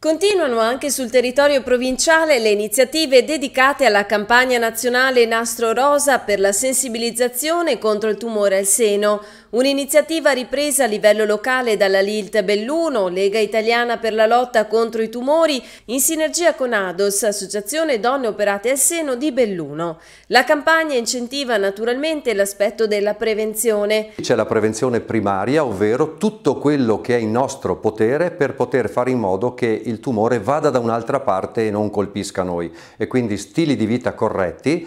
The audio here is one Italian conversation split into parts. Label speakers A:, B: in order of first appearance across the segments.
A: Continuano anche sul territorio provinciale le iniziative dedicate alla campagna nazionale Nastro Rosa per la sensibilizzazione contro il tumore al seno, Un'iniziativa ripresa a livello locale dalla Lilt Belluno, Lega Italiana per la lotta contro i tumori, in sinergia con ADOS, Associazione Donne Operate al Seno di Belluno. La campagna incentiva naturalmente l'aspetto della prevenzione.
B: C'è la prevenzione primaria, ovvero tutto quello che è in nostro potere per poter fare in modo che il tumore vada da un'altra parte e non colpisca noi. E quindi stili di vita corretti,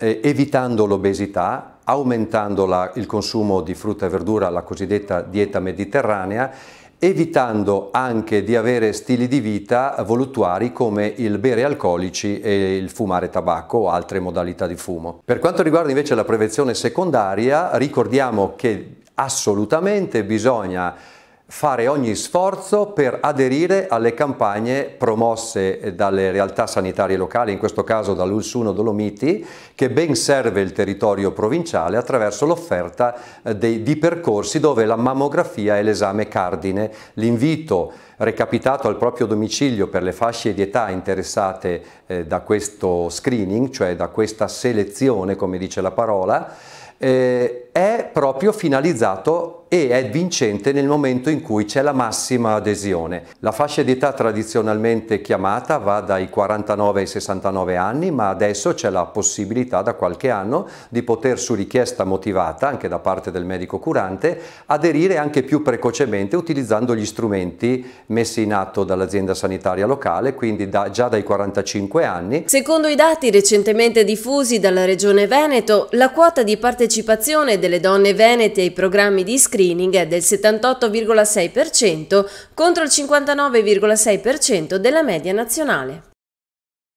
B: eh, evitando l'obesità, aumentando la, il consumo di frutta e verdura, la cosiddetta dieta mediterranea, evitando anche di avere stili di vita voluttuari come il bere alcolici e il fumare tabacco o altre modalità di fumo. Per quanto riguarda invece la prevenzione secondaria, ricordiamo che assolutamente bisogna fare ogni sforzo per aderire alle campagne promosse dalle realtà sanitarie locali, in questo caso dall'Ulsuno Dolomiti, che ben serve il territorio provinciale attraverso l'offerta eh, di percorsi dove la mammografia è l'esame cardine. L'invito recapitato al proprio domicilio per le fasce di età interessate eh, da questo screening, cioè da questa selezione, come dice la parola, eh, è proprio finalizzato e è vincente nel momento in cui c'è la massima adesione. La fascia di età tradizionalmente chiamata va dai 49 ai 69 anni, ma adesso c'è la possibilità da qualche anno di poter su richiesta motivata, anche da parte del medico curante, aderire anche più precocemente utilizzando gli strumenti messi in atto dall'azienda sanitaria locale, quindi da, già dai 45 anni.
A: Secondo i dati recentemente diffusi dalla Regione Veneto, la quota di partecipazione delle donne venete ai programmi di iscrizione screening del 78,6% contro il 59,6% della media nazionale.